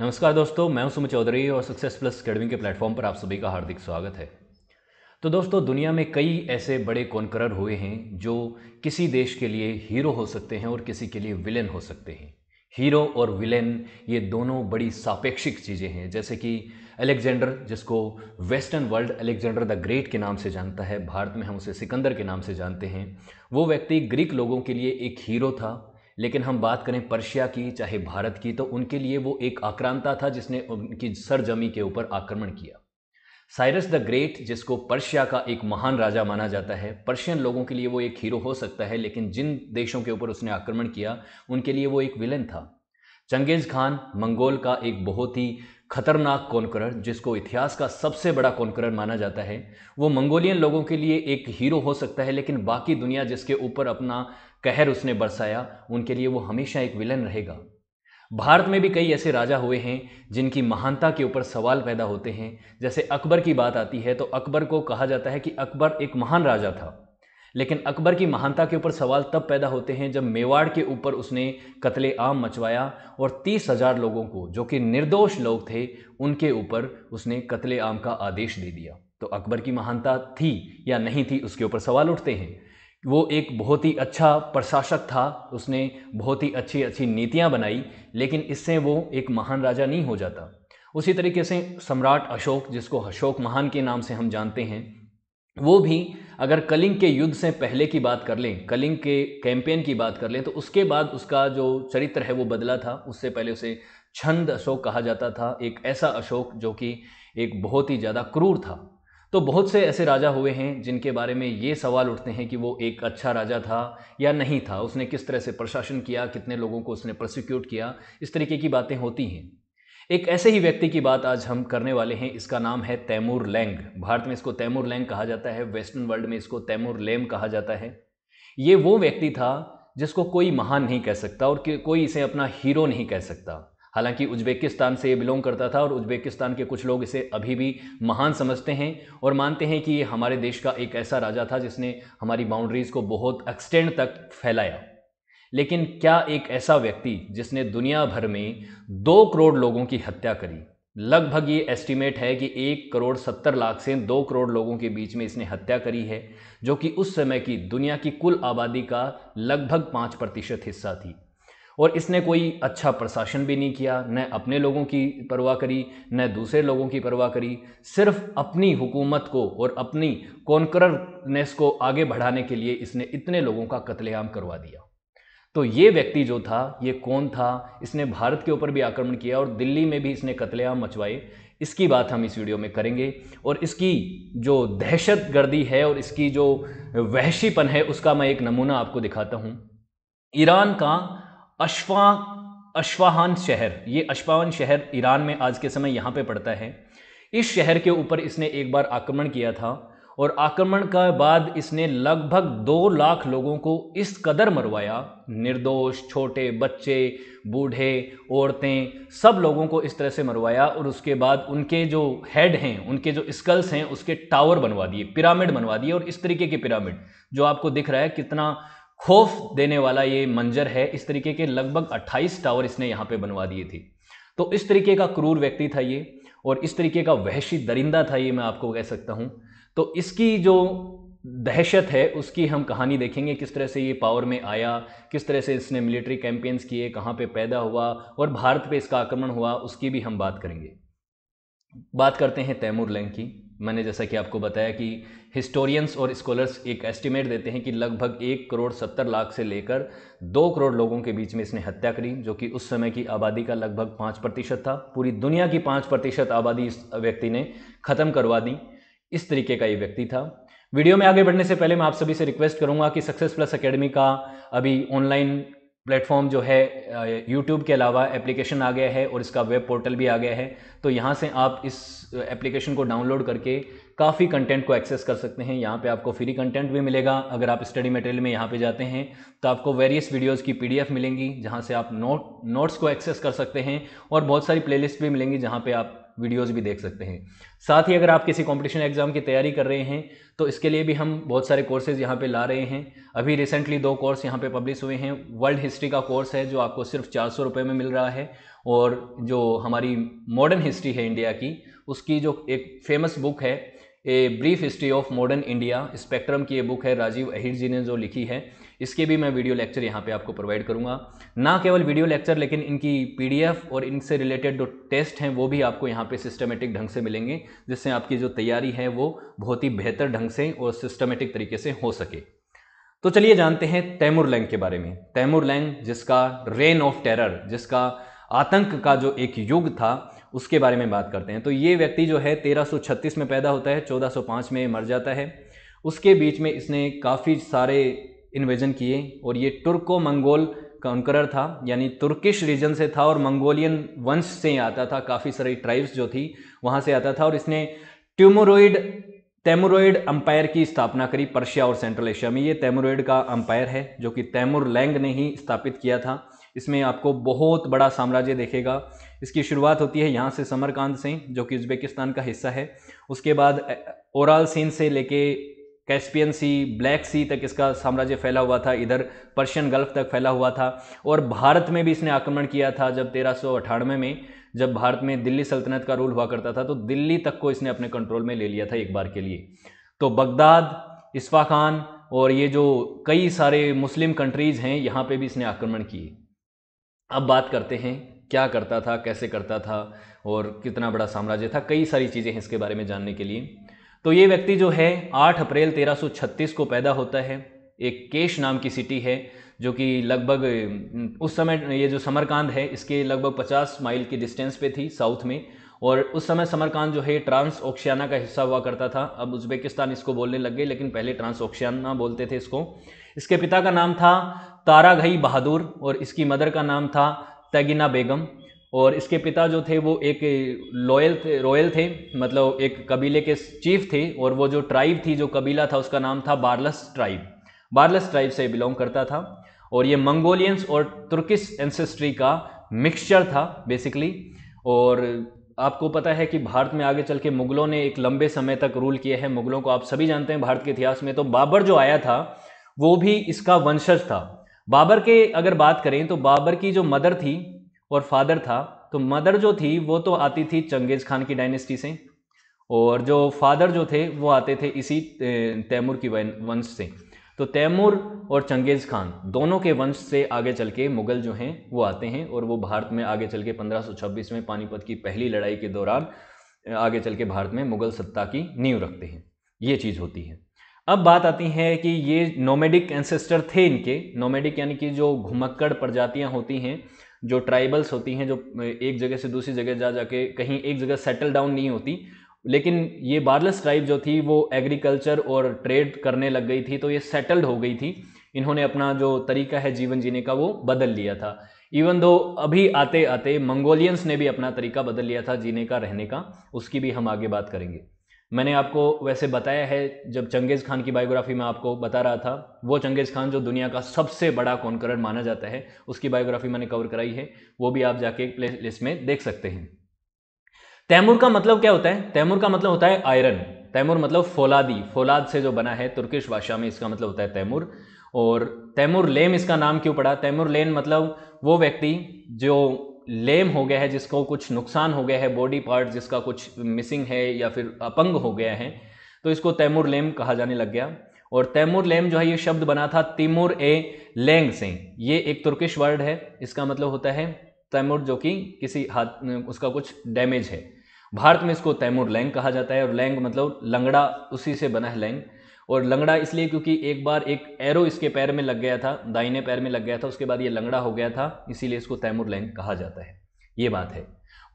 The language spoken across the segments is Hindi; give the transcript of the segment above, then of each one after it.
नमस्कार दोस्तों मैं हूं सुमित चौधरी और सक्सेस प्लस अकेडमी के प्लेटफॉर्म पर आप सभी का हार्दिक स्वागत है तो दोस्तों दुनिया में कई ऐसे बड़े कॉन्करर हुए हैं जो किसी देश के लिए हीरो हो सकते हैं और किसी के लिए विलेन हो सकते हैं हीरो और विलेन ये दोनों बड़ी सापेक्षिक चीज़ें हैं जैसे कि अलेक्जेंडर जिसको western world Alexander the Great के नाम से जानता है भारत में हम उसे सिकंदर के नाम से जानते हैं वो व्यक्ति ग्रीक लोगों के लिए एक हीरो था लेकिन हम बात करें पर्शिया की चाहे भारत की तो उनके लिए वो एक आक्रांता था जिसने उनकी सरजमी के ऊपर आक्रमण किया साइरस द ग्रेट जिसको पर्शिया का एक महान राजा माना जाता है पर्शियन लोगों के लिए वो एक हीरो हो सकता है लेकिन जिन देशों के ऊपर उसने आक्रमण किया उनके लिए वो एक विलन था चंगेज़ खान मंगोल का एक बहुत ही खतरनाक कॉन्करर जिसको इतिहास का सबसे बड़ा कौनकर माना जाता है वो मंगोलियन लोगों के लिए एक हीरो हो सकता है लेकिन बाकी दुनिया जिसके ऊपर अपना कहर उसने बरसाया उनके लिए वो हमेशा एक विलन रहेगा भारत में भी कई ऐसे राजा हुए हैं जिनकी महानता के ऊपर सवाल पैदा होते हैं जैसे अकबर की बात आती है तो अकबर को कहा जाता है कि अकबर एक महान राजा था लेकिन अकबर की महानता के ऊपर सवाल तब पैदा होते हैं जब मेवाड़ के ऊपर उसने कत्ले आम मचवाया और तीस हज़ार लोगों को जो कि निर्दोष लोग थे उनके ऊपर उसने कत्ले आम का आदेश दे दिया तो अकबर की महानता थी या नहीं थी उसके ऊपर सवाल उठते हैं वो एक बहुत ही अच्छा प्रशासक था उसने बहुत ही अच्छी अच्छी नीतियाँ बनाई लेकिन इससे वो एक महान राजा नहीं हो जाता उसी तरीके से सम्राट अशोक जिसको अशोक महान के नाम से हम जानते हैं वो भी अगर कलिंग के युद्ध से पहले की बात कर लें कलिंग के कैंपेन की बात कर लें तो उसके बाद उसका जो चरित्र है वो बदला था उससे पहले उसे छंद अशोक कहा जाता था एक ऐसा अशोक जो कि एक बहुत ही ज़्यादा क्रूर था तो बहुत से ऐसे राजा हुए हैं जिनके बारे में ये सवाल उठते हैं कि वो एक अच्छा राजा था या नहीं था उसने किस तरह से प्रशासन किया कितने लोगों को उसने प्रोसिक्यूट किया इस तरीके की बातें होती हैं एक ऐसे ही व्यक्ति की बात आज हम करने वाले हैं इसका नाम है तैमूर लैंग भारत में इसको तैमूर लैंग कहा जाता है वेस्टर्न वर्ल्ड में इसको तैमूर लेम कहा जाता है ये वो व्यक्ति था जिसको कोई महान नहीं कह सकता और कोई इसे अपना हीरो नहीं कह सकता हालांकि उज्बेकिस्तान से ये बिलोंग करता था और उज्बेकिस्तान के कुछ लोग इसे अभी भी महान समझते हैं और मानते हैं कि ये हमारे देश का एक ऐसा राजा था जिसने हमारी बाउंड्रीज़ को बहुत एक्सटेंड तक फैलाया लेकिन क्या एक ऐसा व्यक्ति जिसने दुनिया भर में दो करोड़ लोगों की हत्या करी लगभग ये एस्टिमेट है कि एक करोड़ सत्तर लाख से दो करोड़ लोगों के बीच में इसने हत्या करी है जो कि उस समय की दुनिया की कुल आबादी का लगभग पाँच प्रतिशत हिस्सा थी और इसने कोई अच्छा प्रशासन भी नहीं किया न अपने लोगों की परवाह करी न दूसरे लोगों की परवाह करी सिर्फ अपनी हुकूमत को और अपनी कॉन्करनेस को आगे बढ़ाने के लिए इसने इतने लोगों का कत्लेआम करवा दिया तो ये व्यक्ति जो था ये कौन था इसने भारत के ऊपर भी आक्रमण किया और दिल्ली में भी इसने कत्लेआम मचवाए इसकी बात हम इस वीडियो में करेंगे और इसकी जो दहशत गर्दी है और इसकी जो वहशीपन है उसका मैं एक नमूना आपको दिखाता हूँ ईरान का अशफा अशफाहान शहर ये अशफाहान शहर ईरान में आज के समय यहाँ पे पड़ता है इस शहर के ऊपर इसने एक बार आक्रमण किया था और आक्रमण के बाद इसने लगभग दो लाख लोगों को इस कदर मरवाया निर्दोष छोटे बच्चे बूढ़े औरतें सब लोगों को इस तरह से मरवाया और उसके बाद उनके जो हेड हैं उनके जो स्कल्स हैं उसके टावर बनवा दिए पिरामिड बनवा दिए और इस तरीके के पिरामिड जो आपको दिख रहा है कितना खौफ देने वाला ये मंजर है इस तरीके के लगभग 28 टावर इसने यहाँ पे बनवा दिए थे तो इस तरीके का क्रूर व्यक्ति था ये और इस तरीके का वहशी दरिंदा था ये मैं आपको कह सकता हूँ तो इसकी जो दहशत है उसकी हम कहानी देखेंगे किस तरह से ये पावर में आया किस तरह से इसने मिलिट्री कैंपेन्स किए कहाँ पे पैदा हुआ और भारत पे इसका आक्रमण हुआ उसकी भी हम बात करेंगे बात करते हैं तैमूर लैंग की मैंने जैसा कि आपको बताया कि हिस्टोरियंस और स्कॉलर्स एक एस्टिमेट देते हैं कि लगभग एक करोड़ सत्तर लाख से लेकर दो करोड़ लोगों के बीच में इसने हत्या करी जो कि उस समय की आबादी का लगभग पाँच प्रतिशत था पूरी दुनिया की पाँच प्रतिशत आबादी इस व्यक्ति ने ख़त्म करवा दी इस तरीके का ये व्यक्ति था वीडियो में आगे बढ़ने से पहले मैं आप सभी से रिक्वेस्ट करूंगा कि सक्सेस प्लस अकेडमी का अभी ऑनलाइन प्लेटफॉर्म जो है यूट्यूब के अलावा एप्लीकेशन आ गया है और इसका वेब पोर्टल भी आ गया है तो यहाँ से आप इस एप्लीकेशन को डाउनलोड करके काफ़ी कंटेंट को एक्सेस कर सकते हैं यहाँ पे आपको फ्री कंटेंट भी मिलेगा अगर आप स्टडी मटेरियल में यहाँ पे जाते हैं तो आपको वेरियस वीडियोस की पीडीएफ मिलेंगी जहाँ से आप नोट नोट्स को एक्सेस कर सकते हैं और बहुत सारी प्लेलिस्ट भी मिलेंगी जहाँ पे आप वीडियोस भी देख सकते हैं साथ ही अगर आप किसी कंपटीशन एग्ज़ाम की तैयारी कर रहे हैं तो इसके लिए भी हम बहुत सारे कोर्सेज़ यहाँ पे ला रहे हैं अभी रिसेंटली दो कोर्स यहाँ पे पब्लिश हुए हैं वर्ल्ड हिस्ट्री का कोर्स है जो आपको सिर्फ चार सौ में मिल रहा है और जो हमारी मॉडर्न हिस्ट्री है इंडिया की उसकी जो एक फेमस बुक है a brief history of modern India Spectrum की ये बुक है राजीव अहिर जी ने जो लिखी है इसके भी मैं वीडियो लेक्चर यहाँ पे आपको प्रोवाइड करूँगा ना केवल वीडियो लेक्चर लेकिन इनकी पीडीएफ और इनसे रिलेटेड जो टेस्ट हैं वो भी आपको यहाँ पे सिस्टमेटिक ढंग से मिलेंगे जिससे आपकी जो तैयारी है वो बहुत ही बेहतर ढंग से और सिस्टमेटिक तरीके से हो सके तो चलिए जानते हैं तैमूर लैंग के बारे में तैमूर लैंग जिसका रेन ऑफ टेरर जिसका आतंक का जो एक युग था उसके बारे में बात करते हैं तो ये व्यक्ति जो है 1336 में पैदा होता है 1405 में मर जाता है उसके बीच में इसने काफ़ी सारे इन्वेजन किए और ये तुर्को मंगोल कंकरर था यानी तुर्किश रीजन से था और मंगोलियन वंश से आता था काफ़ी सारी ट्राइब्स जो थी वहाँ से आता था और इसने ट्यूमोरोइड तैमोरोइड अंपायर की स्थापना करी पर्शिया और सेंट्रल एशिया में ये तैमोरोइड का अंपायर है जो कि तैमूर लैंग ने ही स्थापित किया था इसमें आपको बहुत बड़ा साम्राज्य देखेगा इसकी शुरुआत होती है यहाँ से समरकांद से जो कि उज्बेकिस्तान का हिस्सा है उसके बाद ओराल सीन से लेके कैस्पियन सी ब्लैक सी तक इसका साम्राज्य फैला हुआ था इधर पर्शियन गल्फ तक फैला हुआ था और भारत में भी इसने आक्रमण किया था जब तेरह में जब भारत में दिल्ली सल्तनत का रूल हुआ करता था तो दिल्ली तक को इसने अपने कंट्रोल में ले लिया था एक बार के लिए तो बगदाद इसफा खान और ये जो कई सारे मुस्लिम कंट्रीज़ हैं यहाँ पे भी इसने आक्रमण किए अब बात करते हैं क्या करता था कैसे करता था और कितना बड़ा साम्राज्य था कई सारी चीज़ें हैं इसके बारे में जानने के लिए तो ये व्यक्ति जो है 8 अप्रैल 1336 को पैदा होता है एक केश नाम की सिटी है जो कि लगभग उस समय ये जो समरकांद है इसके लगभग 50 माइल की डिस्टेंस पे थी साउथ में और उस समय समरकांद जो है ट्रांस ऑक्शियाना का हिस्सा हुआ करता था अब उज्बेकिस्तान इसको बोलने लग गए लेकिन पहले ट्रांस ऑक्शियाना बोलते थे इसको इसके पिता का नाम था ताराघई बहादुर और इसकी मदर का नाम था तगिना बेगम और इसके पिता जो थे वो एक लॉयल थे रॉयल थे मतलब एक कबीले के चीफ थे और वो जो ट्राइब थी जो कबीला था उसका नाम था बारलस ट्राइब बारलस ट्राइब से बिलोंग करता था और ये मंगोलियंस और तुर्किस एंसेस्ट्री का मिक्सचर था बेसिकली और आपको पता है कि भारत में आगे चल के मुगलों ने एक लंबे समय तक रूल किया है मुगलों को आप सभी जानते हैं भारत के इतिहास में तो बाबर जो आया था वो भी इसका वंशज था बाबर के अगर बात करें तो बाबर की जो मदर थी और फादर था तो मदर जो थी वो तो आती थी चंगेज़ खान की डायनेस्टी से और जो फादर जो थे वो आते थे इसी तैमूर की वंश से तो तैमूर और चंगेज़ खान दोनों के वंश से आगे चल के मुग़ल जो हैं वो आते हैं और वो भारत में आगे चल के 1526 में पानीपत की पहली लड़ाई के दौरान आगे चल के भारत में मुग़ल सत्ता की नींव रखते हैं ये चीज़ होती है अब बात आती है कि ये नोमेडिक एंसेस्टर थे इनके नोमेडिक यानी कि जो घुमक्कड़ प्रजातियाँ होती हैं जो ट्राइबल्स होती हैं जो एक जगह से दूसरी जगह जा जाके कहीं एक जगह सेटल डाउन नहीं होती लेकिन ये बारलेस ट्राइब जो थी वो एग्रीकल्चर और ट्रेड करने लग गई थी तो ये सेटल्ड हो गई थी इन्होंने अपना जो तरीका है जीवन जीने का वो बदल लिया था इवन दो अभी आते आते मंगोलियंस ने भी अपना तरीका बदल लिया था जीने का रहने का उसकी भी हम आगे बात करेंगे मैंने आपको वैसे बताया है जब चंगेज़ खान की बायोग्राफी में आपको बता रहा था वो चंगेज़ खान जो दुनिया का सबसे बड़ा कॉन्करर माना जाता है उसकी बायोग्राफी मैंने कवर कराई है वो भी आप जाके प्ले लिस्ट में देख सकते हैं तैमूर का मतलब क्या होता है तैमूर का मतलब होता है आयरन तैमूर मतलब फोलादी फोलाद से जो बना है तुर्किश भाषा में इसका मतलब होता है तैमूर और तैमूर लेम इसका नाम क्यों पड़ा तैमूर लेन मतलब वो व्यक्ति जो लेम हो गया है जिसको कुछ नुकसान हो गया है बॉडी पार्ट जिसका कुछ मिसिंग है या फिर अपंग हो गया है तो इसको तैमूर लेम कहा जाने लग गया और तैमूर लेम जो है ये शब्द बना था तिमुर ए लेंग से ये एक तुर्किश वर्ड है इसका मतलब होता है तैमूर जो कि किसी हाथ उसका कुछ डैमेज है भारत में इसको तैमूर लैंग कहा जाता है और लैंग मतलब लंगड़ा उसी से बना है लैंग और लंगड़ा इसलिए क्योंकि एक बार एक एरो इसके पैर में लग गया था दाहिने पैर में लग गया था उसके बाद ये लंगड़ा हो गया था इसीलिए इसको तैमूर लैंग कहा जाता है ये बात है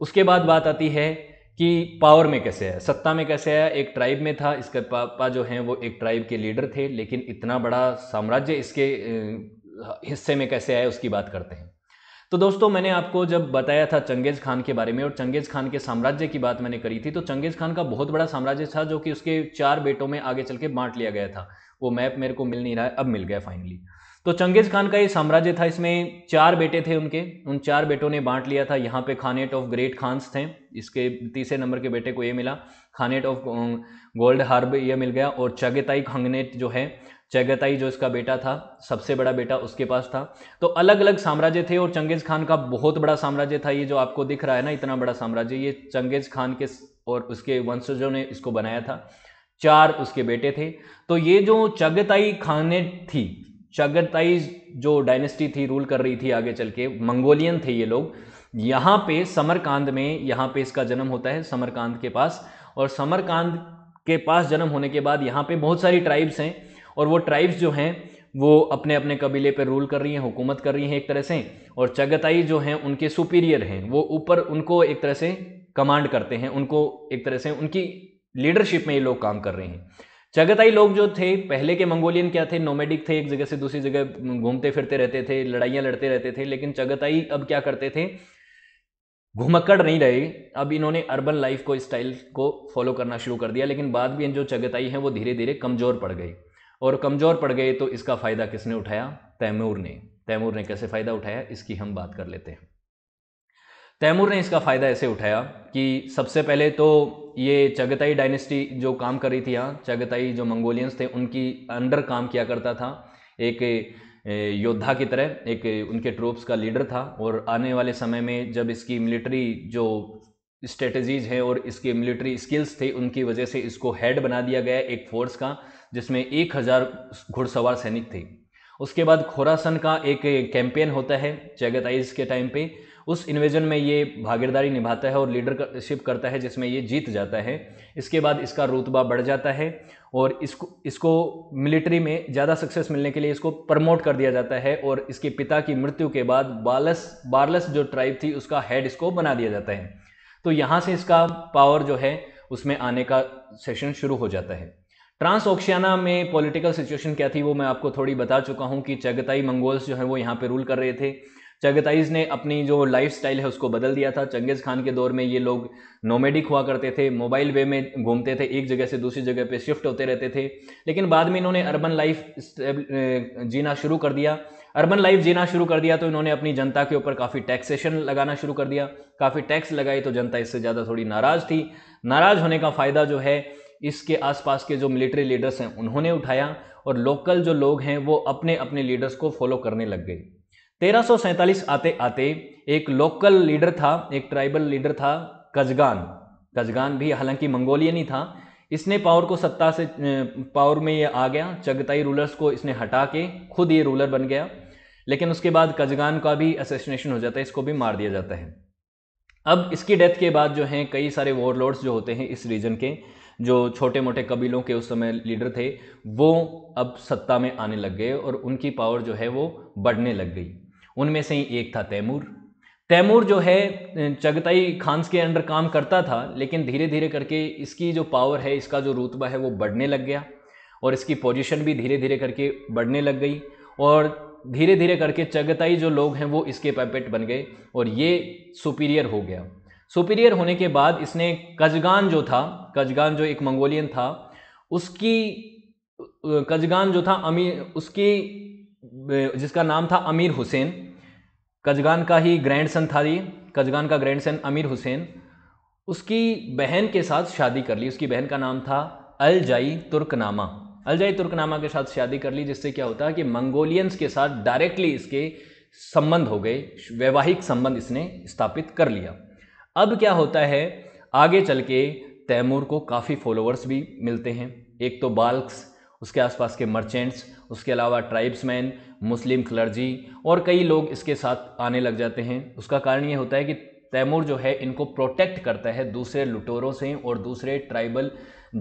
उसके बाद बात आती है कि पावर में कैसे आया सत्ता में कैसे आया एक ट्राइब में था इसके पापा जो हैं वो एक ट्राइब के लीडर थे लेकिन इतना बड़ा साम्राज्य इसके हिस्से में कैसे आया उसकी बात करते हैं तो दोस्तों मैंने आपको जब बताया था चंगेज़ खान के बारे में और चंगेज़ खान के साम्राज्य की बात मैंने करी थी तो चंगेज़ खान का बहुत बड़ा साम्राज्य था जो कि उसके चार बेटों में आगे चल के बांट लिया गया था वो मैप मेरे को मिल नहीं रहा है अब मिल गया फाइनली तो चंगेज़ खान का ये साम्राज्य था इसमें चार बेटे थे उनके उन चार बेटों ने बांट लिया था यहाँ पे खानेट ऑफ ग्रेट खान्स थे इसके तीसरे नंबर के बेटे को ये मिला खानेट ऑफ गोल्ड हार्ब ये मिल गया और चगेताई खंगनेट जो है चगताई जो इसका बेटा था सबसे बड़ा बेटा उसके पास था तो अलग अलग साम्राज्य थे और चंगेज़ खान का बहुत बड़ा साम्राज्य था ये जो आपको दिख रहा है ना इतना बड़ा साम्राज्य ये चंगेज़ खान के और उसके वंशजों ने इसको बनाया था चार उसके बेटे थे तो ये जो चगताई खाने थी चगताई जो डायनेस्टी थी रूल कर रही थी आगे चल के मंगोलियन थे ये लोग यहाँ पे समरकांद में यहाँ पे इसका जन्म होता है समरकांद के पास और समरकांद के पास जन्म होने के बाद यहाँ पे बहुत सारी ट्राइब्स हैं और वो ट्राइब्स जो हैं वो अपने अपने कबीले पर रूल कर रही हैं हुकूमत कर रही हैं एक तरह से और चगताई जो हैं उनके सुपीरियर हैं वो ऊपर उनको एक तरह से कमांड करते हैं उनको एक तरह से उनकी लीडरशिप में ये लोग काम कर रहे हैं चगताई लोग जो थे पहले के मंगोलियन क्या थे नोमेडिक थे एक जगह से दूसरी जगह घूमते फिरते रहते थे लड़ाइयाँ लड़ते रहते थे लेकिन चगताई अब क्या करते थे घुमक्कड़ नहीं रहे अब इन्होंने अर्बन लाइफ को स्टाइल को फॉलो करना शुरू कर दिया लेकिन बाद में जो चगताई हैं वो धीरे धीरे कमज़ोर पड़ गई और कमज़ोर पड़ गए तो इसका फ़ायदा किसने उठाया तैमूर ने तैमूर ने कैसे फ़ायदा उठाया इसकी हम बात कर लेते हैं तैमूर ने इसका फ़ायदा ऐसे उठाया कि सबसे पहले तो ये चगताई डायनेस्टी जो काम कर रही थी यहाँ चगताई जो मंगोलियंस थे उनकी अंडर काम किया करता था एक योद्धा की तरह एक उनके ट्रूप्स का लीडर था और आने वाले समय में जब इसकी मिलिट्री जो स्ट्रेटजीज हैं और इसके मिलिट्री स्किल्स थे उनकी वजह से इसको हेड बना दिया गया एक फोर्स का जिसमें एक हज़ार घुड़सवार सैनिक थे उसके बाद खोरासन का एक कैंपेन होता है चैगताइज के टाइम पे उस इन्वेजन में ये भागीदारी निभाता है और लीडरशिप करता है जिसमें ये जीत जाता है इसके बाद इसका रुतबा बढ़ जाता है और इसको इसको मिलिट्री में ज़्यादा सक्सेस मिलने के लिए इसको प्रमोट कर दिया जाता है और इसके पिता की मृत्यु के बाद बालस बारलस जो ट्राइब थी उसका हेड इसको बना दिया जाता है तो यहाँ से इसका पावर जो है उसमें आने का सेशन शुरू हो जाता है ट्रांस ऑक्शियाना में पॉलिटिकल सिचुएशन क्या थी वो मैं आपको थोड़ी बता चुका हूँ कि चगताई मंगोल्स जो है वो यहाँ पे रूल कर रहे थे चगताइज ने अपनी जो लाइफ स्टाइल है उसको बदल दिया था चंगेज़ खान के दौर में ये लोग नोमेडिक हुआ करते थे मोबाइल वे में घूमते थे एक जगह से दूसरी जगह पे शिफ्ट होते रहते थे लेकिन बाद में इन्होंने अर्बन लाइफ जीना शुरू कर दिया अर्बन लाइफ जीना शुरू कर दिया तो इन्होंने अपनी जनता के ऊपर काफ़ी टैक्सेशन लगाना शुरू कर दिया काफ़ी टैक्स लगाई तो जनता इससे ज़्यादा थोड़ी नाराज़ थी नाराज़ होने का फ़ायदा जो है इसके आसपास के जो मिलिट्री लीडर्स हैं उन्होंने उठाया और लोकल जो लोग हैं वो अपने अपने लीडर्स को फॉलो करने लग गए तेरह आते आते एक लोकल लीडर था एक ट्राइबल लीडर था कजगान कजगान भी हालांकि मंगोलियन ही था इसने पावर को सत्ता से पावर में ये आ गया चगताई रूलर्स को इसने हटा के खुद ये रूलर बन गया लेकिन उसके बाद कजगान का भी असेसिनेशन हो जाता है इसको भी मार दिया जाता है अब इसकी डेथ के बाद जो हैं कई सारे वॉरलॉर्ड्स जो होते हैं इस रीजन के जो छोटे मोटे कबीलों के उस समय लीडर थे वो अब सत्ता में आने लग गए और उनकी पावर जो है वो बढ़ने लग गई उनमें से ही एक था तैमूर तैमूर जो है चगताई खान्स के अंडर काम करता था लेकिन धीरे धीरे करके इसकी जो पावर है इसका जो रुतबा है वो बढ़ने लग गया और इसकी पोजीशन भी धीरे धीरे करके बढ़ने लग गई और धीरे धीरे करके चगताई जो लोग हैं वो इसके पैपेट बन गए और ये सुपीरियर हो गया सुपीरियर होने के बाद इसने कजगान जो था कजगान जो एक मंगोलियन था उसकी कजगान जो था अमीर उसकी जिसका नाम था अमीर हुसैन कजगान का ही ग्रैंड सन था ये कजगान का ग्रैंड सन अमीर हुसैन उसकी बहन के साथ शादी कर ली उसकी बहन का नाम था अलजई तुर्कनामा अलजई तुर्कनामा के साथ शादी कर ली जिससे क्या होता है कि मंगोलियंस के साथ डायरेक्टली इसके संबंध हो गए वैवाहिक संबंध इसने स्थापित कर लिया अब क्या होता है आगे चल के तैमूर को काफ़ी फॉलोअर्स भी मिलते हैं एक तो बाल्क्स उसके आसपास के मर्चेंट्स उसके अलावा ट्राइब्समैन मुस्लिम क्लर्जी और कई लोग इसके साथ आने लग जाते हैं उसका कारण ये होता है कि तैमूर जो है इनको प्रोटेक्ट करता है दूसरे लुटोरों से और दूसरे ट्राइबल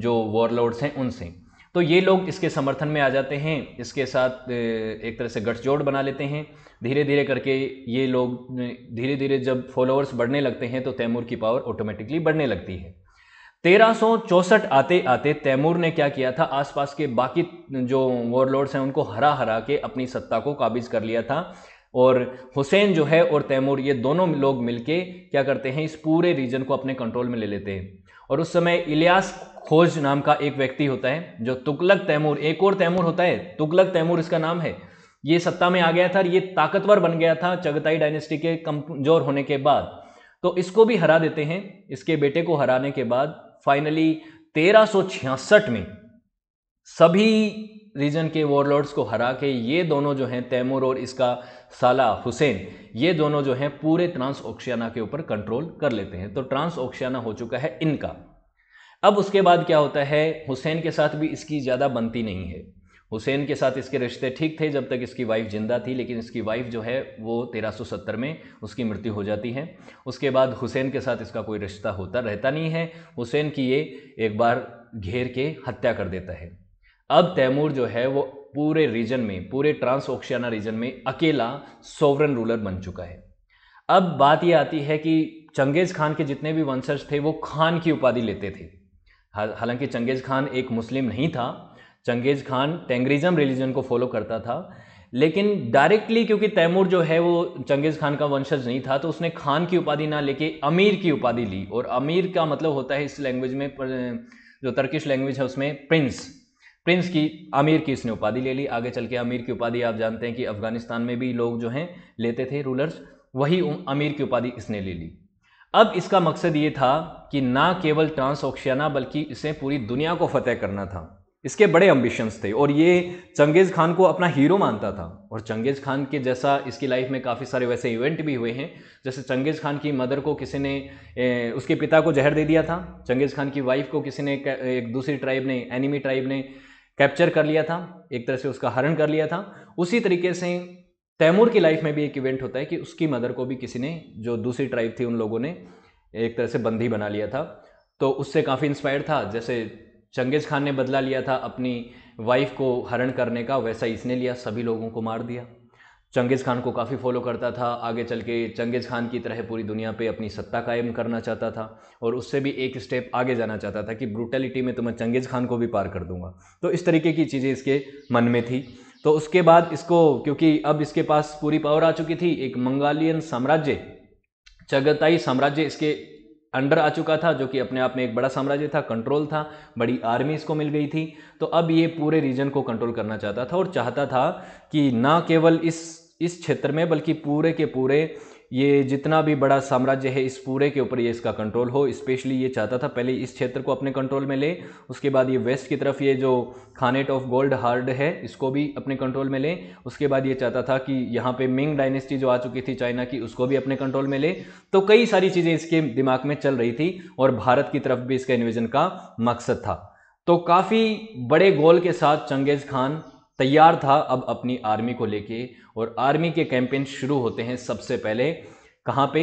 जो वॉरलॉर्ड्स हैं उनसे तो ये लोग इसके समर्थन में आ जाते हैं इसके साथ एक तरह से गठजोड़ बना लेते हैं धीरे धीरे करके ये लोग धीरे धीरे जब फॉलोअर्स बढ़ने लगते हैं तो तैमूर की पावर ऑटोमेटिकली बढ़ने लगती है तेरह आते आते तैमूर ने क्या किया था आसपास के बाकी जो वॉरलॉर्ड्स हैं उनको हरा हरा के अपनी सत्ता को काबिज कर लिया था और हुसैन जो है और तैमूर ये दोनों लोग मिलके क्या करते हैं इस पूरे रीजन को अपने कंट्रोल में ले लेते हैं और उस समय इलियास खोज नाम का एक व्यक्ति होता है जो तुगलक तैमूर एक और तैमूर होता है तुगलक तैमूर इसका नाम है ये सत्ता में आ गया था और ये ताकतवर बन गया था चगताई डायनेस्टी के कमजोर होने के बाद तो इसको भी हरा देते हैं इसके बेटे को हराने के बाद फाइनली तेरह में सभी रीजन के वॉरलॉर्ड्स को हरा के ये दोनों जो हैं तैमूर और इसका साला हुसैन ये दोनों जो हैं पूरे ट्रांस ऑक्शियाना के ऊपर कंट्रोल कर लेते हैं तो ट्रांस ऑक्शियाना हो चुका है इनका अब उसके बाद क्या होता है हुसैन के साथ भी इसकी ज़्यादा बनती नहीं है हुसैन के साथ इसके रिश्ते ठीक थे जब तक इसकी वाइफ जिंदा थी लेकिन इसकी वाइफ जो है वो 1370 में उसकी मृत्यु हो जाती है उसके बाद हुसैन के साथ इसका कोई रिश्ता होता रहता नहीं है हुसैन की ये एक बार घेर के हत्या कर देता है अब तैमूर जो है वो पूरे रीजन में पूरे ट्रांस ऑक्शियाना रीजन में अकेला सोवरन रूलर बन चुका है अब बात यह आती है कि चंगेज़ खान के जितने भी वंशज थे वो खान की उपाधि लेते थे हालांकि चंगेज़ खान एक मुस्लिम नहीं था चंगेज़ खान टेंगरिज्म रिलीजन को फॉलो करता था लेकिन डायरेक्टली क्योंकि तैमूर जो है वो चंगेज़ खान का वंशज नहीं था तो उसने खान की उपाधि ना लेके अमीर की उपाधि ली और अमीर का मतलब होता है इस लैंग्वेज में जो तर्किश लैंग्वेज है उसमें प्रिंस प्रिंस की अमीर की इसने उपाधि ले ली आगे चल के अमीर की उपाधि आप जानते हैं कि अफगानिस्तान में भी लोग जो हैं लेते थे रूलर्स वही अमीर की उपाधि इसने ले ली अब इसका मकसद ये था कि ना केवल ट्रांसऑक्शियाना बल्कि इसे पूरी दुनिया को फतेह करना था इसके बड़े एम्बिशंस थे और ये चंगेज़ खान को अपना हीरो मानता था और चंगेज़ खान के जैसा इसकी लाइफ में काफ़ी सारे वैसे इवेंट भी हुए हैं जैसे चंगेज़ खान की मदर को किसी ने ए, उसके पिता को जहर दे दिया था चंगेज़ खान की वाइफ को किसी ने एक दूसरी ट्राइब ने एनिमी ट्राइब ने कैप्चर कर लिया था एक तरह से उसका हरण कर लिया था उसी तरीके से तैमूर की लाइफ में भी एक इवेंट होता है कि उसकी मदर को भी किसी ने जो दूसरी ट्राइब थी उन लोगों ने एक तरह से बंदी बना लिया था तो उससे काफ़ी इंस्पायर था जैसे चंगेज़ खान ने बदला लिया था अपनी वाइफ को हरण करने का वैसा इसने लिया सभी लोगों को मार दिया चंगेज़ खान को काफ़ी फॉलो करता था आगे चल के चंगेज़ खान की तरह पूरी दुनिया पे अपनी सत्ता कायम करना चाहता था और उससे भी एक स्टेप आगे जाना चाहता था कि ब्रूटैलिटी में तो मैं चंगेज़ खान को भी पार कर दूंगा तो इस तरीके की चीज़ें इसके मन में थी तो उसके बाद इसको क्योंकि अब इसके पास पूरी पावर आ चुकी थी एक मंगालियन साम्राज्य चगताई साम्राज्य इसके अंडर आ चुका था जो कि अपने आप में एक बड़ा साम्राज्य था कंट्रोल था बड़ी आर्मी इसको मिल गई थी तो अब ये पूरे रीजन को कंट्रोल करना चाहता था और चाहता था कि ना केवल इस इस क्षेत्र में बल्कि पूरे के पूरे ये जितना भी बड़ा साम्राज्य है इस पूरे के ऊपर ये इसका कंट्रोल हो स्पेशली ये चाहता था पहले इस क्षेत्र को अपने कंट्रोल में ले उसके बाद ये वेस्ट की तरफ ये जो खानेट ऑफ गोल्ड हार्ड है इसको भी अपने कंट्रोल में ले उसके बाद ये चाहता था कि यहाँ पे मिंग डायनेस्टी जो आ चुकी थी चाइना की उसको भी अपने कंट्रोल में ले तो कई सारी चीज़ें इसके दिमाग में चल रही थी और भारत की तरफ भी इसका इन्वेजन का मकसद था तो काफ़ी बड़े गोल के साथ चंगेज़ खान तैयार था अब अपनी आर्मी को लेके और आर्मी के कैंपेन शुरू होते हैं सबसे पहले कहाँ पे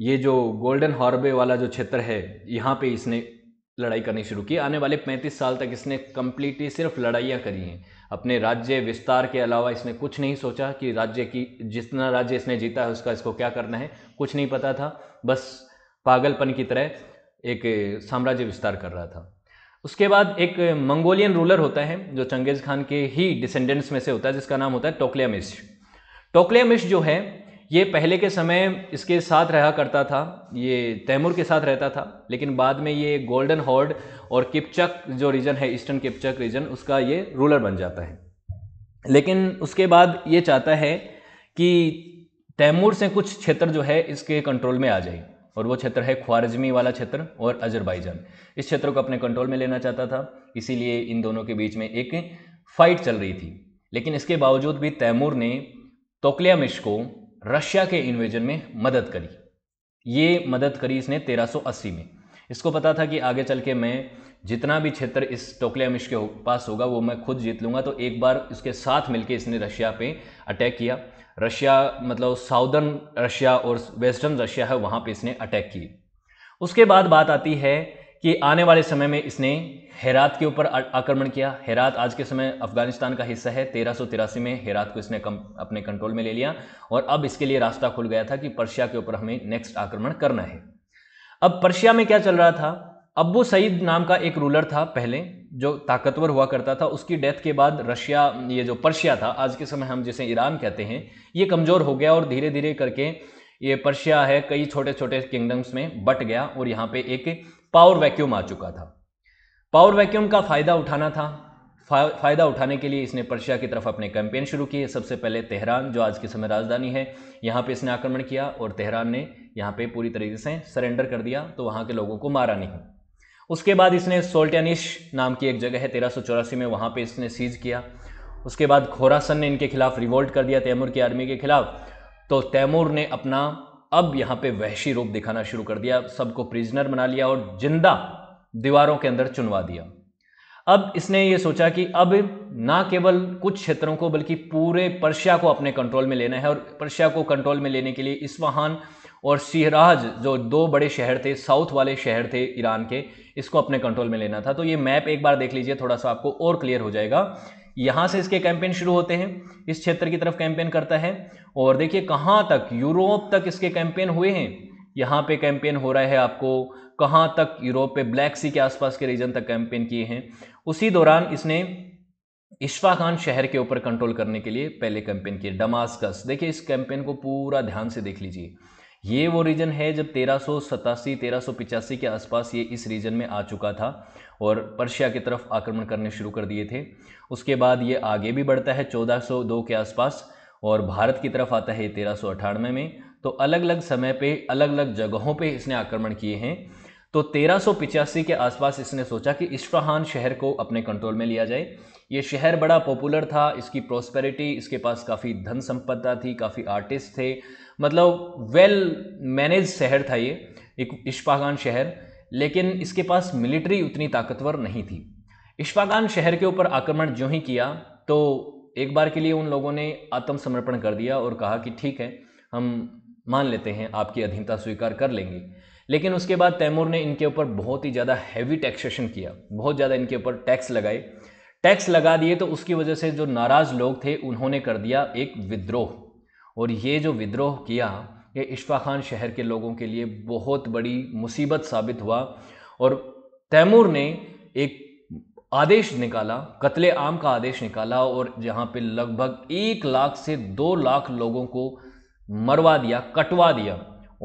ये जो गोल्डन हॉर्बे वाला जो क्षेत्र है यहाँ पे इसने लड़ाई करनी शुरू की आने वाले 35 साल तक इसने कम्प्लीटली सिर्फ लड़ाइयाँ करी हैं अपने राज्य विस्तार के अलावा इसने कुछ नहीं सोचा कि राज्य की जितना राज्य इसने जीता है उसका इसको क्या करना है कुछ नहीं पता था बस पागलपन की तरह एक साम्राज्य विस्तार कर रहा था उसके बाद एक मंगोलियन रूलर होता है जो चंगेज खान के ही डिसेंडेंट्स में से होता है जिसका नाम होता है टोकलिया मिश टोकलिया मिश जो है ये पहले के समय इसके साथ रहा करता था ये तैमूर के साथ रहता था लेकिन बाद में ये गोल्डन हॉर्ड और किपचक जो रीजन है ईस्टर्न किपचक रीजन उसका ये रूलर बन जाता है लेकिन उसके बाद ये चाहता है कि तैमूर से कुछ क्षेत्र जो है इसके कंट्रोल में आ जाए और वो क्षेत्र है ख्वारजमी वाला क्षेत्र और अजरबैजान इस क्षेत्र को अपने कंट्रोल में लेना चाहता था इसीलिए इन दोनों के बीच में एक फाइट चल रही थी लेकिन इसके बावजूद भी तैमूर ने तोकलियामिश को रशिया के इन्वेजन में मदद करी ये मदद करी इसने 1380 में इसको पता था कि आगे चल के मैं जितना भी क्षेत्र इस टोकलियामिश के पास होगा वो मैं खुद जीत लूँगा तो एक बार इसके साथ मिलकर इसने रशिया पे अटैक किया रशिया मतलब साउदर्न रशिया और वेस्टर्न रशिया है वहाँ पे इसने अटैक की उसके बाद बात आती है कि आने वाले समय में इसने हेरात के ऊपर आक्रमण किया हेरात आज के समय अफगानिस्तान का हिस्सा है तेरह में हेरात को इसने कम अपने कंट्रोल में ले लिया और अब इसके लिए रास्ता खुल गया था कि पर्शिया के ऊपर हमें नेक्स्ट आक्रमण करना है अब पर्शिया में क्या चल रहा था अब्बू सईद नाम का एक रूलर था पहले जो ताकतवर हुआ करता था उसकी डेथ के बाद रशिया ये जो पर्शिया था आज के समय हम जिसे ईरान कहते हैं ये कमज़ोर हो गया और धीरे धीरे करके ये पर्शिया है कई छोटे छोटे किंगडम्स में बट गया और यहाँ पे एक पावर वैक्यूम आ चुका था पावर वैक्यूम का फ़ायदा उठाना था फ़ायदा उठाने के लिए इसने पर्शिया की तरफ अपने कैंपेन शुरू किए सबसे पहले तेहरान जो आज के समय राजधानी है यहाँ पे इसने आक्रमण किया और तेहरान ने यहाँ पे पूरी तरीके से सरेंडर कर दिया तो वहाँ के लोगों को मारा नहीं उसके बाद इसने सोल्टनिश नाम की एक जगह है तेरह में वहाँ पर इसने सीज किया उसके बाद खोरासन ने इनके खिलाफ रिवोल्ट कर दिया तैमूर की आर्मी के खिलाफ तो तैमूर ने अपना अब यहाँ पे वहशी रूप दिखाना शुरू कर दिया सबको प्रिजनर बना लिया और जिंदा दीवारों के अंदर चुनवा दिया अब इसने ये सोचा कि अब ना केवल कुछ क्षेत्रों को बल्कि पूरे पर्शिया को अपने कंट्रोल में लेना है और पर्शिया को कंट्रोल में लेने के लिए वाहन और सिराज जो दो बड़े शहर थे साउथ वाले शहर थे ईरान के इसको अपने कंट्रोल में लेना था तो ये मैप एक बार देख लीजिए थोड़ा सा आपको और क्लियर हो जाएगा यहाँ से इसके कैंपेन शुरू होते हैं इस क्षेत्र की तरफ कैंपेन करता है और देखिए कहाँ तक यूरोप तक इसके कैंपेन हुए हैं यहाँ पे कैंपेन हो रहा है आपको कहाँ तक यूरोप पे ब्लैक सी के आसपास के रीजन तक कैंपेन किए हैं उसी दौरान इसने इश्फा खान शहर के ऊपर कंट्रोल करने के लिए पहले कैंपेन किए डमास्कस देखिए इस कैंपेन को पूरा ध्यान से देख लीजिए ये वो रीजन है जब तेरह सौ सतासी तेरह सौ पिचासी के आसपास ये इस रीजन में आ चुका था और पर्शिया की तरफ आक्रमण करने शुरू कर दिए थे उसके बाद ये आगे भी बढ़ता है चौदह सौ दो के आसपास और भारत की तरफ आता है तेरह सौ अठानवे में तो अलग अलग समय पे अलग अलग जगहों पे इसने आक्रमण किए हैं तो तेरह के आसपास इसने सोचा कि इश्फहान शहर को अपने कंट्रोल में लिया जाए ये शहर बड़ा पॉपुलर था इसकी प्रॉस्पेरिटी इसके पास काफ़ी धन संपदा थी काफ़ी आर्टिस्ट थे मतलब वेल मैनेज शहर था ये एक इश्फागान शहर लेकिन इसके पास मिलिट्री उतनी ताकतवर नहीं थी इश्फागान शहर के ऊपर आक्रमण जो ही किया तो एक बार के लिए उन लोगों ने आत्मसमर्पण कर दिया और कहा कि ठीक है हम मान लेते हैं आपकी अधीनता स्वीकार कर लेंगे लेकिन उसके बाद तैमूर ने इनके ऊपर बहुत ही ज़्यादा हैवी टैक्सेशन किया बहुत ज़्यादा इनके ऊपर टैक्स लगाए टैक्स लगा दिए तो उसकी वजह से जो नाराज़ लोग थे उन्होंने कर दिया एक विद्रोह और ये जो विद्रोह किया ये इश्फा खान शहर के लोगों के लिए बहुत बड़ी मुसीबत साबित हुआ और तैमूर ने एक आदेश निकाला कत्ले आम का आदेश निकाला और जहाँ पे लगभग एक लाख से दो लाख लोगों को मरवा दिया कटवा दिया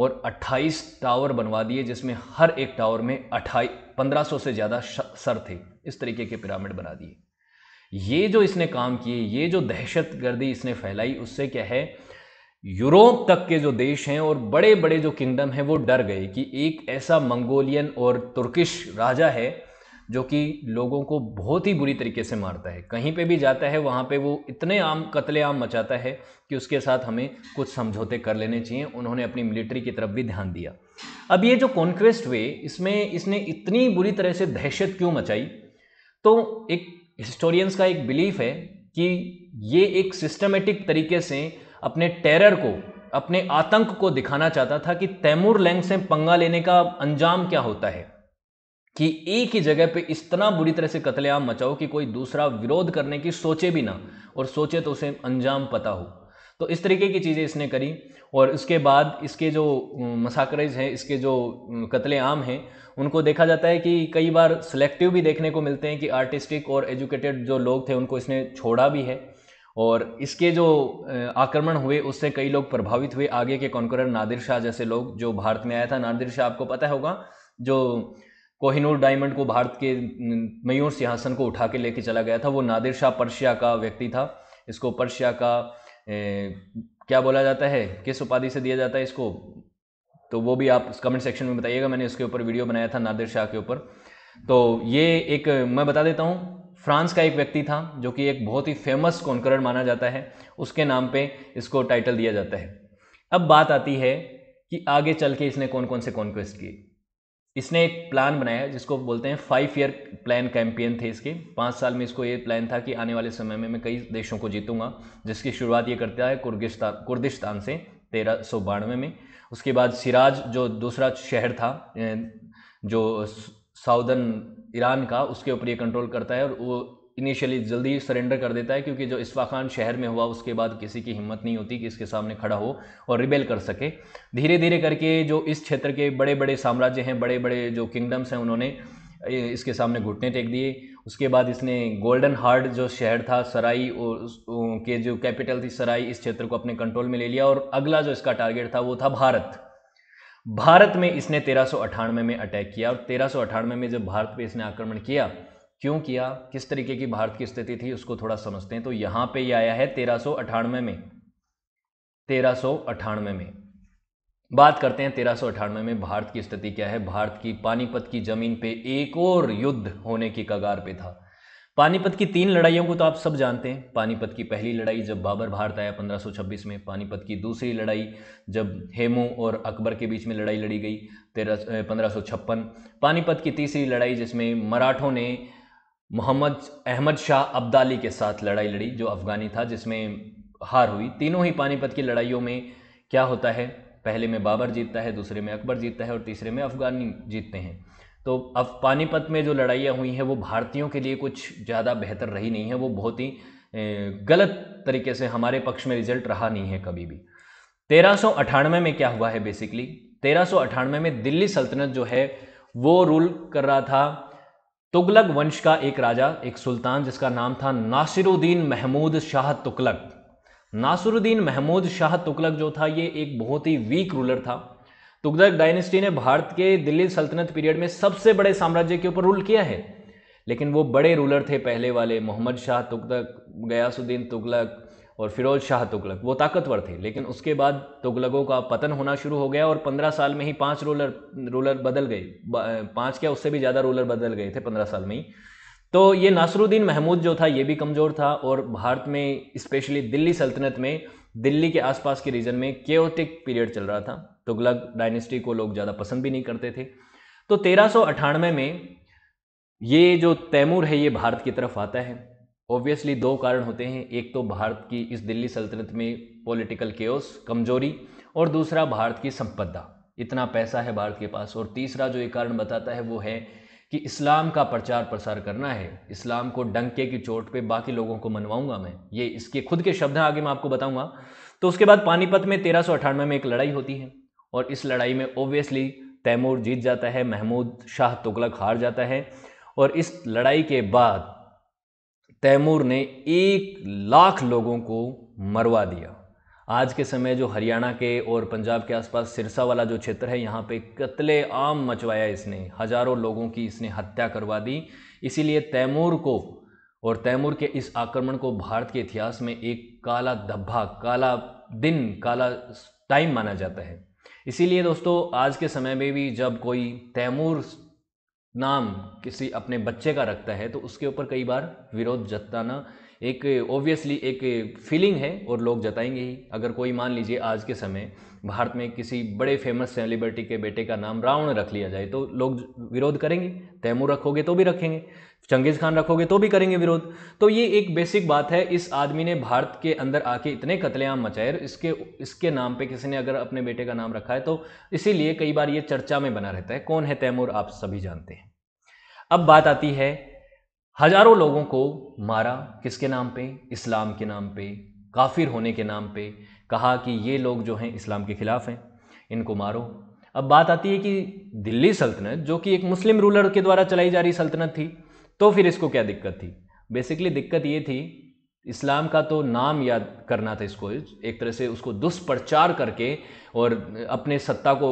और 28 टावर बनवा दिए जिसमें हर एक टावर में अट्ठाई पंद्रह से ज़्यादा सर थे इस तरीके के पिरामिड बना दिए ये जो इसने काम किए ये जो दहशतगर्दी इसने फैलाई उससे क्या है यूरोप तक के जो देश हैं और बड़े बड़े जो किंगडम हैं वो डर गए कि एक ऐसा मंगोलियन और तुर्किश राजा है जो कि लोगों को बहुत ही बुरी तरीके से मारता है कहीं पे भी जाता है वहाँ पे वो इतने आम कतले आम मचाता है कि उसके साथ हमें कुछ समझौते कर लेने चाहिए उन्होंने अपनी मिलिट्री की तरफ भी ध्यान दिया अब ये जो कॉन्क्वेस्ट हुए इसमें इसने इतनी बुरी तरह से दहशत क्यों मचाई तो एक हिस्टोरियंस का एक बिलीफ है कि ये एक सिस्टमेटिक तरीके से अपने टेरर को अपने आतंक को दिखाना चाहता था कि तैमूर लैंग से पंगा लेने का अंजाम क्या होता है कि एक ही जगह पे इतना बुरी तरह से कतलेआम मचाओ कि कोई दूसरा विरोध करने की सोचे भी ना और सोचे तो उसे अंजाम पता हो तो इस तरीके की चीज़ें इसने करी और उसके बाद इसके जो मसाकरेज हैं इसके जो कतलेआम हैं उनको देखा जाता है कि कई बार सिलेक्टिव भी देखने को मिलते हैं कि आर्टिस्टिक और एजुकेटेड जो लोग थे उनको इसने छोड़ा भी है और इसके जो आक्रमण हुए उससे कई लोग प्रभावित हुए आगे के कॉन्करर नादिर शाह जैसे लोग जो भारत में आया था नादिर शाह आपको पता होगा जो कोहिनूर डायमंड को भारत के मयूर सिंहासन को उठा के लेके चला गया था वो नादिर शाह पर्शिया का व्यक्ति था इसको पर्शिया का ए, क्या बोला जाता है किस उपाधि से दिया जाता है इसको तो वो भी आप कमेंट सेक्शन में बताइएगा मैंने इसके ऊपर वीडियो बनाया था नादिर शाह के ऊपर तो ये एक मैं बता देता हूँ फ्रांस का एक व्यक्ति था जो कि एक बहुत ही फेमस कॉन्करर माना जाता है उसके नाम पे इसको टाइटल दिया जाता है अब बात आती है कि आगे चल के इसने कौन कौन से कॉन्क्वेस्ट किए इसने एक प्लान बनाया जिसको बोलते हैं फाइव ईयर प्लान कैंपियन थे इसके पाँच साल में इसको ये प्लान था कि आने वाले समय में मैं कई देशों को जीतूंगा जिसकी शुरुआत ये करता है कुर्गिस्तान कुर्दिस्तान से तेरह सौ बानवे में उसके बाद सिराज जो दूसरा शहर था जो साउदर्न ईरान का उसके ऊपर ये कंट्रोल करता है और वो इनिशियली जल्दी सरेंडर कर देता है क्योंकि जो खान शहर में हुआ उसके बाद किसी की हिम्मत नहीं होती कि इसके सामने खड़ा हो और रिबेल कर सके धीरे धीरे करके जो इस क्षेत्र के बड़े बड़े साम्राज्य हैं बड़े बड़े जो किंगडम्स हैं उन्होंने इसके सामने घुटने टेक दिए उसके बाद इसने गोल्डन हार्ड जो शहर था सराई के जो कैपिटल थी सराई इस क्षेत्र को अपने कंट्रोल में ले लिया और अगला जो इसका टारगेट था वो था भारत भारत में इसने तेरह में अटैक किया और तेरह में जब भारत पे इसने आक्रमण किया क्यों किया किस तरीके की भारत की स्थिति थी उसको थोड़ा समझते हैं तो यहां पे ये आया है तेरह में तेरह में बात करते हैं तेरह में भारत की स्थिति क्या है भारत की पानीपत की जमीन पे एक और युद्ध होने की कगार पे था पानीपत की तीन लड़ाइयों को तो आप सब जानते हैं पानीपत की पहली लड़ाई जब बाबर भारत आया 1526 में पानीपत की दूसरी लड़ाई जब हेमू और अकबर के बीच में लड़ाई लड़ी गई तेरह पंद्रह पानीपत की तीसरी लड़ाई जिसमें मराठों ने मोहम्मद अहमद शाह अब्दाली के साथ लड़ाई लड़ी जो अफगानी था जिसमें हार हुई तीनों ही पानीपत की लड़ाइयों में क्या होता है पहले में बाबर जीतता है दूसरे में अकबर जीतता है और तीसरे में अफगानी जीतते हैं तो अब पानीपत में जो लड़ाइयाँ हुई हैं वो भारतीयों के लिए कुछ ज़्यादा बेहतर रही नहीं है वो बहुत ही गलत तरीके से हमारे पक्ष में रिजल्ट रहा नहीं है कभी भी तेरह में क्या हुआ है बेसिकली तेरह में दिल्ली सल्तनत जो है वो रूल कर रहा था तुगलक वंश का एक राजा एक सुल्तान जिसका नाम था नासिरुद्दीन महमूद शाह तुगलक नासिरुद्दीन महमूद शाह तुगलक जो था ये एक बहुत ही वीक रूलर था तुगदक डायनेस्टी ने भारत के दिल्ली सल्तनत पीरियड में सबसे बड़े साम्राज्य के ऊपर रूल किया है लेकिन वो बड़े रूलर थे पहले वाले मोहम्मद शाह तुगलक गयासुद्दीन तुगलक और फिरोज शाह तुगलक वो ताकतवर थे लेकिन उसके बाद तुगलकों का पतन होना शुरू हो गया और पंद्रह साल में ही पांच रूलर रूलर बदल गए पांच क्या उससे भी ज़्यादा रूलर बदल गए थे पंद्रह साल में ही तो ये नासरुद्दीन महमूद जो था ये भी कमज़ोर था और भारत में स्पेशली दिल्ली सल्तनत में दिल्ली के आसपास के रीजन में केओटिक पीरियड चल रहा था तुगलक डायनेस्टी को लोग ज़्यादा पसंद भी नहीं करते थे तो तेरह में ये जो तैमूर है ये भारत की तरफ आता है ऑब्वियसली दो कारण होते हैं एक तो भारत की इस दिल्ली सल्तनत में पॉलिटिकल केओस कमजोरी और दूसरा भारत की संपदा इतना पैसा है भारत के पास और तीसरा जो ये कारण बताता है वो है कि इस्लाम का प्रचार प्रसार करना है इस्लाम को डंके की चोट पे बाकी लोगों को मनवाऊंगा मैं ये इसके खुद के शब्द हैं आगे मैं आपको बताऊंगा तो उसके बाद पानीपत में तेरह में एक लड़ाई होती है और इस लड़ाई में ओबियसली तैमूर जीत जाता है महमूद शाह तुगलक हार जाता है और इस लड़ाई के बाद तैमूर ने एक लाख लोगों को मरवा दिया आज के समय जो हरियाणा के और पंजाब के आसपास सिरसा वाला जो क्षेत्र है यहाँ पे कत्ले आम मचवाया इसने हजारों लोगों की इसने हत्या करवा दी इसीलिए तैमूर को और तैमूर के इस आक्रमण को भारत के इतिहास में एक काला धब्बा काला दिन काला टाइम माना जाता है इसीलिए दोस्तों आज के समय में भी जब कोई तैमूर नाम किसी अपने बच्चे का रखता है तो उसके ऊपर कई बार विरोध जताना एक ऑब्वियसली एक फीलिंग है और लोग जताएंगे ही अगर कोई मान लीजिए आज के समय भारत में किसी बड़े फेमस सेलिब्रिटी के बेटे का नाम रावण रख लिया जाए तो लोग विरोध करेंगे तैमूर रखोगे तो भी रखेंगे चंगेज़ खान रखोगे तो भी करेंगे विरोध तो ये एक बेसिक बात है इस आदमी ने भारत के अंदर आके इतने कतलेआम मचाए इसके इसके नाम पे किसी ने अगर अपने बेटे का नाम रखा है तो इसीलिए कई बार ये चर्चा में बना रहता है कौन है तैमूर आप सभी जानते हैं अब बात आती है हजारों लोगों को मारा किसके नाम पे इस्लाम के नाम पे काफिर होने के नाम पे कहा कि ये लोग जो हैं इस्लाम के ख़िलाफ़ हैं इनको मारो अब बात आती है कि दिल्ली सल्तनत जो कि एक मुस्लिम रूलर के द्वारा चलाई जा रही सल्तनत थी तो फिर इसको क्या दिक्कत थी बेसिकली दिक्कत ये थी इस्लाम का तो नाम याद करना था इसको एक तरह से उसको दुष्प्रचार करके और अपने सत्ता को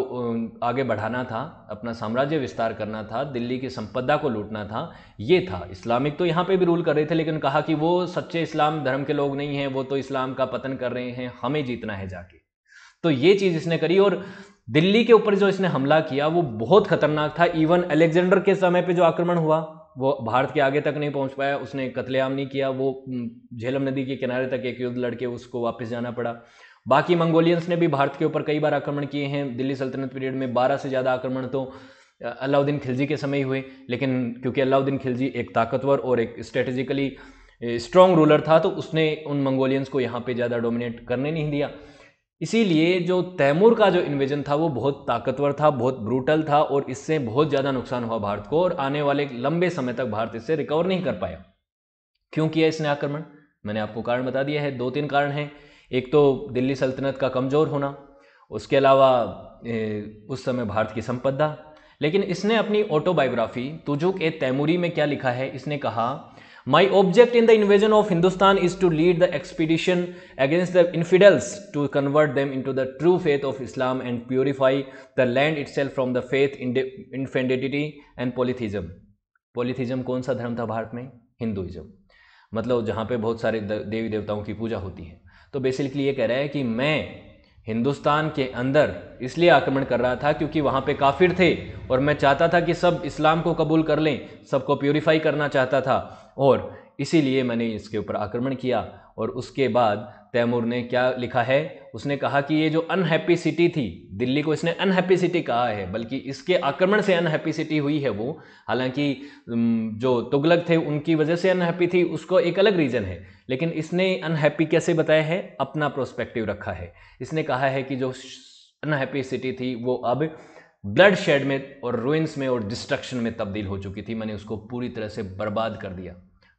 आगे बढ़ाना था अपना साम्राज्य विस्तार करना था दिल्ली की संपदा को लूटना था ये था इस्लामिक तो यहाँ पे भी रूल कर रहे थे लेकिन कहा कि वो सच्चे इस्लाम धर्म के लोग नहीं हैं वो तो इस्लाम का पतन कर रहे हैं हमें जीतना है जाके तो ये चीज़ इसने करी और दिल्ली के ऊपर जो इसने हमला किया वो बहुत खतरनाक था इवन अलेक्जेंडर के समय पर जो आक्रमण हुआ वो भारत के आगे तक नहीं पहुंच पाया उसने कतलेआम नहीं किया वो झेलम नदी के किनारे तक एक युद्ध लड़के उसको वापस जाना पड़ा बाकी मंगोलियंस ने भी भारत के ऊपर कई बार आक्रमण किए हैं दिल्ली सल्तनत पीरियड में बारह से ज़्यादा आक्रमण तो अलाउद्दीन खिलजी के समय हुए लेकिन क्योंकि अलाउद्दीन खिलजी एक ताकतवर और एक स्ट्रेटजिकली स्ट्रॉन्ग रूलर था तो उसने उन मंगोलियंस को यहाँ पे ज़्यादा डोमिनेट करने नहीं दिया इसीलिए जो तैमूर का जो इन्वेजन था वो बहुत ताकतवर था बहुत ब्रूटल था और इससे बहुत ज़्यादा नुकसान हुआ भारत को और आने वाले लंबे समय तक भारत इससे रिकवर नहीं कर पाया क्यों किया इसने आक्रमण मैंने आपको कारण बता दिया है दो तीन कारण हैं एक तो दिल्ली सल्तनत का कमज़ोर होना उसके अलावा उस समय भारत की संपदा लेकिन इसने अपनी ऑटोबायोग्राफी तुजुक ए तैमूरी में क्या लिखा है इसने कहा My object in the invasion of Hindustan is to lead the expedition against the infidels to convert them into the true faith of Islam and purify the land itself from the faith infidelity and polytheism. polytheism kaun sa dharm tha bharat mein hinduism मतलब जहाँ पे बहुत सारे देवी देवताओं की पूजा होती है तो बेसिकली ये कह रहा है कि मैं हिंदुस्तान के अंदर इसलिए आक्रमण कर रहा था क्योंकि वहाँ पे काफिर थे और मैं चाहता था कि सब इस्लाम को कबूल कर लें सबको प्योरीफाई करना चाहता था और इसीलिए मैंने इसके ऊपर आक्रमण किया और उसके बाद तैमूर ने क्या लिखा है उसने कहा कि ये जो अनहैप्पी सिटी थी दिल्ली को इसने अनहैप्पी सिटी कहा है बल्कि इसके आक्रमण से अनहैप्पी सिटी हुई है वो हालांकि जो तुगलक थे उनकी वजह से अनहैप्पी थी उसको एक अलग रीज़न है लेकिन इसने अनहैप्पी कैसे बताया है अपना प्रोस्पेक्टिव रखा है इसने कहा है कि जो अनहैप्पी सिटी थी वो अब ब्लड शेड में और रोइंस में और डिस्ट्रक्शन में तब्दील हो चुकी थी मैंने उसको पूरी तरह से बर्बाद कर दिया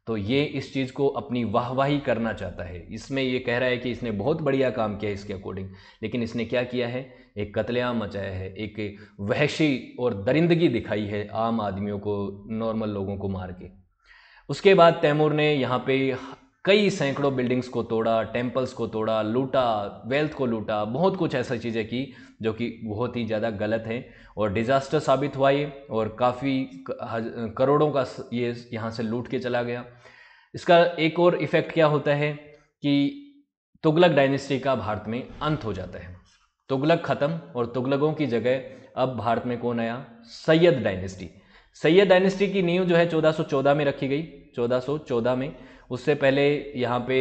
तो ये इस चीज़ को अपनी वाहवाही करना चाहता है इसमें ये कह रहा है कि इसने बहुत बढ़िया काम किया इसके अकॉर्डिंग लेकिन इसने क्या किया है एक कतलेआम मचाया है एक वहशी और दरिंदगी दिखाई है आम आदमियों को नॉर्मल लोगों को मार के उसके बाद तैमूर ने यहाँ पे कई सैकड़ों बिल्डिंग्स को तोड़ा टेम्पल्स को तोड़ा लूटा वेल्थ को लूटा बहुत कुछ ऐसा चीज़ें की जो कि बहुत ही ज़्यादा गलत है और डिज़ास्टर साबित हुआ ये और काफ़ी करोड़ों का ये यहाँ से लूट के चला गया इसका एक और इफ़ेक्ट क्या होता है कि तुगलक डायनेस्टी का भारत में अंत हो जाता है तुगलक ख़त्म और तुगलकों की जगह अब भारत में कौन आया सैयद डायनेस्टी सैयद डायनेस्टी की नींव जो है 1414 में रखी गई 1414 में उससे पहले यहाँ पे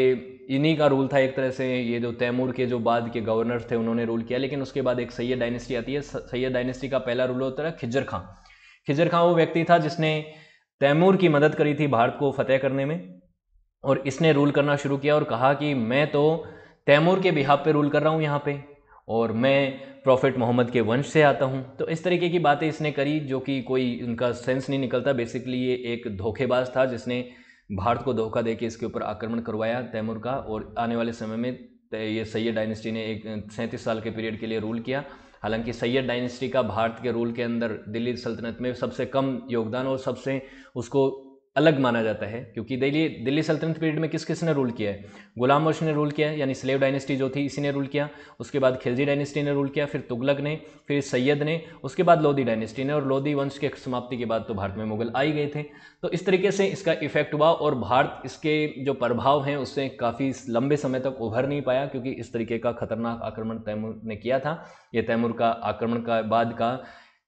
इन्हीं का रूल था एक तरह से ये जो तैमूर के जो बाद के गवर्नर थे उन्होंने रूल किया लेकिन उसके बाद एक सैयद डायनेस्टी आती है सैयद डायनेस्टी का पहला रूल होता है खिजर खां खिजर खां वो व्यक्ति था जिसने तैमूर की मदद करी थी भारत को फतेह करने में और इसने रूल करना शुरू किया और कहा कि मैं तो तैमूर के बिहाब पे रूल कर रहा हूँ यहाँ पे और मैं प्रॉफिट मोहम्मद के वंश से आता हूँ तो इस तरीके की बातें इसने करी जो कि कोई उनका सेंस नहीं निकलता बेसिकली ये एक धोखेबाज था जिसने भारत को धोखा देके इसके ऊपर आक्रमण करवाया तैमूर का और आने वाले समय में ये सैयद डायनेस्टी ने एक सैंतीस साल के पीरियड के लिए रूल किया हालांकि सैयद डायनेस्टी का भारत के रूल के अंदर दिल्ली सल्तनत में सबसे कम योगदान और सबसे उसको अलग माना जाता है क्योंकि दिल्ली दिल्ली सल्तनत पीरियड में किस किस ने रूल किया है गुलाम वर्ष ने रूल किया यानी स्लेव डायनेस्टी जो थी इसी ने रूल किया उसके बाद खिलजी डायनेस्टी ने रूल किया फिर तुगलक ने फिर सैयद ने उसके बाद लोधी डायनेस्टी ने और लोधी वंश के समाप्ति के बाद तो भारत में मुगल आ ही गए थे तो इस तरीके से इसका इफेक्ट हुआ और भारत इसके जो प्रभाव हैं उससे काफ़ी लंबे समय तक उभर नहीं पाया क्योंकि इस तरीके का खतरनाक आक्रमण तैमूर ने किया था ये तैमूर का आक्रमण का बाद का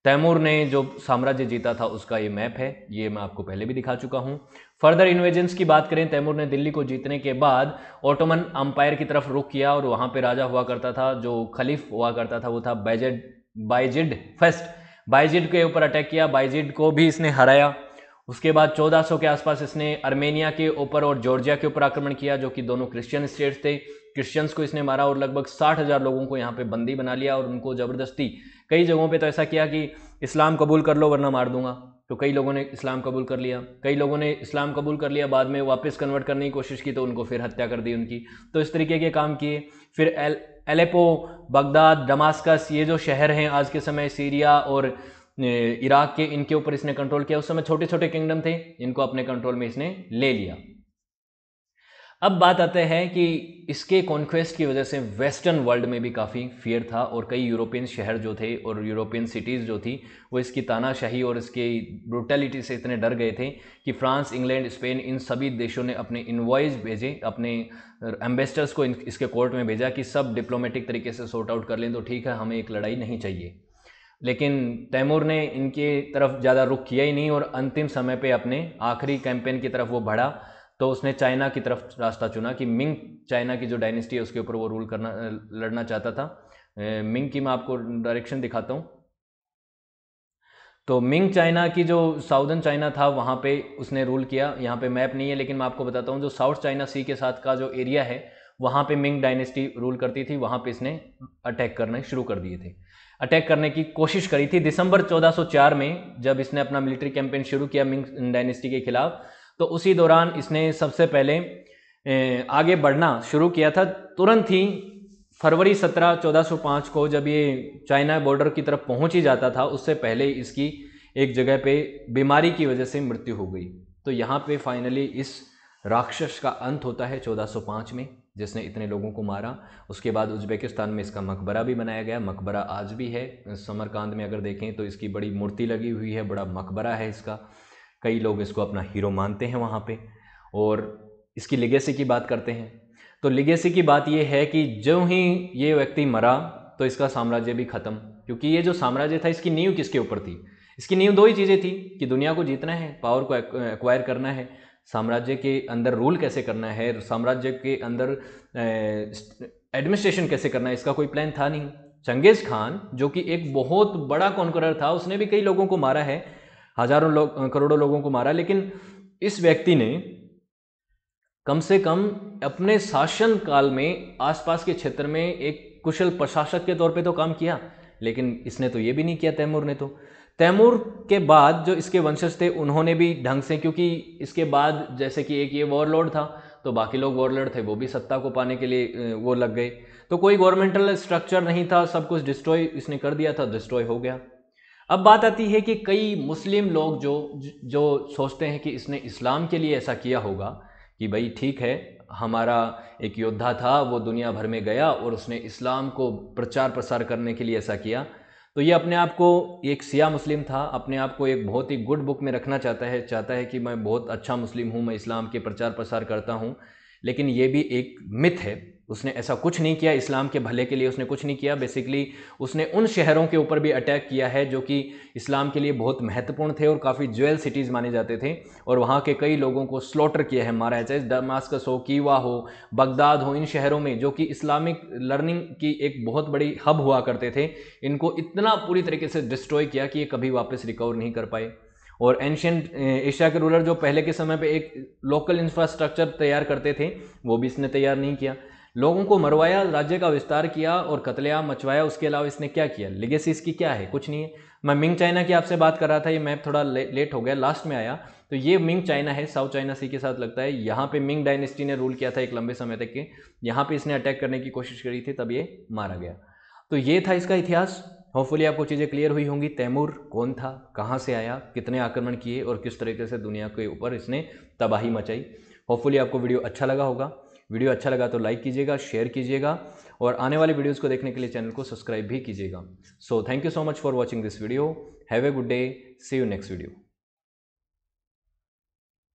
तैमूर ने जो साम्राज्य जीता था उसका ये मैप है ये मैं आपको पहले भी दिखा चुका हूँ फर्दर इन्वेजन्स की बात करें तैमूर ने दिल्ली को जीतने के बाद ओटोमन अंपायर की तरफ रुख किया और वहाँ पे राजा हुआ करता था जो खलीफ हुआ करता था वो था बैजेड बाइजिड फर्स्ट बाइजिड के ऊपर अटैक किया बाइजिड को भी इसने हराया उसके बाद 1400 के आसपास इसने अर्मेनिया के ऊपर और जॉर्जिया के ऊपर आक्रमण किया जो कि दोनों क्रिश्चियन स्टेट्स थे क्रिश्चियंस को इसने मारा और लगभग साठ हज़ार लोगों को यहाँ पे बंदी बना लिया और उनको ज़बरदस्ती कई जगहों पे तो ऐसा किया कि इस्लाम कबूल कर लो वरना मार दूंगा तो कई लोगों ने इस्लाम कबूल कर लिया कई लोगों ने इस्लाम कबूल कर लिया बाद में वापस कन्वर्ट करने की कोशिश की तो उनको फिर हत्या कर दी उनकी तो इस तरीके के काम किए फिर एल एलेपो बगदाद डमास्कस ये जो शहर हैं आज के समय सीरिया और इराक के इनके ऊपर इसने कंट्रोल किया उस समय छोटे छोटे किंगडम थे इनको अपने कंट्रोल में इसने ले लिया अब बात आते हैं कि इसके कॉन्क्वेस्ट की वजह से वेस्टर्न वर्ल्ड में भी काफ़ी फियर था और कई यूरोपियन शहर जो थे और यूरोपियन सिटीज़ जो थी वो इसकी तानाशाही और इसके ब्रुटैलिटी से इतने डर गए थे कि फ्रांस इंग्लैंड स्पेन इन सभी देशों ने अपने इन्वॉइस भेजे अपने एम्बेसडर्स को इसके कोर्ट में भेजा कि सब डिप्लोमेटिक तरीके से सॉर्ट आउट कर लें तो ठीक है हमें एक लड़ाई नहीं चाहिए लेकिन तैमूर ने इनके तरफ ज़्यादा रुख किया ही नहीं और अंतिम समय पे अपने आखिरी कैंपेन की तरफ वो बढ़ा तो उसने चाइना की तरफ रास्ता चुना कि मिंग चाइना की जो डायनेस्टी है उसके ऊपर वो रूल करना लड़ना चाहता था मिंग की मैं आपको डायरेक्शन दिखाता हूँ तो मिंग चाइना की जो साउदर्न चाइना था वहाँ पे उसने रूल किया यहाँ पे मैप नहीं है लेकिन मैं आपको बताता हूँ जो साउथ चाइना सी के साथ का जो एरिया है वहाँ पे मिंग डायनेस्टी रूल करती थी वहाँ पे इसने अटैक करने शुरू कर दिए थे अटैक करने की कोशिश करी थी दिसंबर 1404 में जब इसने अपना मिलिट्री कैंपेन शुरू किया मिंग डायनेस्टी के खिलाफ तो उसी दौरान इसने सबसे पहले आगे बढ़ना शुरू किया था तुरंत ही फरवरी 17 1405 को जब ये चाइना बॉर्डर की तरफ पहुंच ही जाता था उससे पहले इसकी एक जगह पे बीमारी की वजह से मृत्यु हो गई तो यहाँ पे फाइनली इस राक्षस का अंत होता है 1405 में जिसने इतने लोगों को मारा उसके बाद उज्बेकिस्तान में इसका मकबरा भी बनाया गया मकबरा आज भी है समरकांद में अगर देखें तो इसकी बड़ी मूर्ति लगी हुई है बड़ा मकबरा है इसका कई लोग इसको अपना हीरो मानते हैं वहाँ पे और इसकी लिगेसी की बात करते हैं तो लिगेसी की बात यह है कि जो ही ये व्यक्ति मरा तो इसका साम्राज्य भी ख़त्म क्योंकि ये जो साम्राज्य था इसकी नींव किसके ऊपर थी इसकी नींव दो ही चीज़ें थी कि दुनिया को जीतना है पावर को एक्वायर करना है साम्राज्य के अंदर रूल कैसे करना है साम्राज्य के अंदर एडमिनिस्ट्रेशन कैसे करना है इसका कोई प्लान था नहीं चंगेज़ खान जो कि एक बहुत बड़ा कॉन्करर था उसने भी कई लोगों को मारा है हजारों लोग करोड़ों लोगों को मारा लेकिन इस व्यक्ति ने कम से कम अपने शासन काल में आसपास के क्षेत्र में एक कुशल प्रशासक के तौर पे तो काम किया लेकिन इसने तो ये भी नहीं किया तैमूर ने तो तैमूर के बाद जो इसके वंशज थे उन्होंने भी ढंग से क्योंकि इसके बाद जैसे कि एक ये वॉरलॉर्ड था तो बाकी लोग वॉरलॉर्ड थे वो भी सत्ता को पाने के लिए वो लग गए तो कोई गवर्नमेंटल स्ट्रक्चर नहीं था सब कुछ डिस्ट्रॉय इसने कर दिया था डिस्ट्रॉय हो गया अब बात आती है कि कई मुस्लिम लोग जो जो सोचते हैं कि इसने इस्लाम के लिए ऐसा किया होगा कि भाई ठीक है हमारा एक योद्धा था वो दुनिया भर में गया और उसने इस्लाम को प्रचार प्रसार करने के लिए ऐसा किया तो ये अपने आप को एक सिया मुस्लिम था अपने आप को एक बहुत ही गुड बुक में रखना चाहता है चाहता है कि मैं बहुत अच्छा मुस्लिम हूँ मैं इस्लाम के प्रचार प्रसार करता हूँ लेकिन ये भी एक मिथ है उसने ऐसा कुछ नहीं किया इस्लाम के भले के लिए उसने कुछ नहीं किया बेसिकली उसने उन शहरों के ऊपर भी अटैक किया है जो कि इस्लाम के लिए बहुत महत्वपूर्ण थे और काफ़ी ज्वेल सिटीज़ माने जाते थे और वहाँ के कई लोगों को स्लॉटर किया है मारा है चाहे दमास्कस हो कीवा हो बगदाद हो इन शहरों में जो कि इस्लामिक लर्निंग की एक बहुत बड़ी हब हुआ करते थे इनको इतना पूरी तरीके से डिस्ट्रॉय किया कि ये कभी वापस रिकवर नहीं कर पाए और एंशेंट एशिया के रूलर जो पहले के समय पे एक लोकल इंफ्रास्ट्रक्चर तैयार करते थे वो भी इसने तैयार नहीं किया लोगों को मरवाया राज्य का विस्तार किया और कतलेआम मचवाया उसके अलावा इसने क्या किया लिगेसी इसकी क्या है कुछ नहीं है मैं मिंग चाइना की आपसे बात कर रहा था ये मैप थोड़ा ले, लेट हो गया लास्ट में आया तो ये मिंग चाइना है साउथ चाइना सी के साथ लगता है यहाँ पे मिंग डायनेस्टी ने रूल किया था एक लंबे समय तक के यहाँ पे इसने अटैक करने की कोशिश करी थी तब ये मारा गया तो ये था इसका इतिहास होपफुली आपको चीज़ें क्लियर हुई होंगी तैमूर कौन था कहाँ से आया कितने आक्रमण किए और किस तरीके से दुनिया के ऊपर इसने तबाही मचाई होपफुली आपको वीडियो अच्छा लगा होगा वीडियो अच्छा लगा तो लाइक कीजिएगा शेयर कीजिएगा और आने वाले वीडियोज़ को देखने के लिए चैनल को सब्सक्राइब भी कीजिएगा so thank you so much for watching this video have a good day see you next video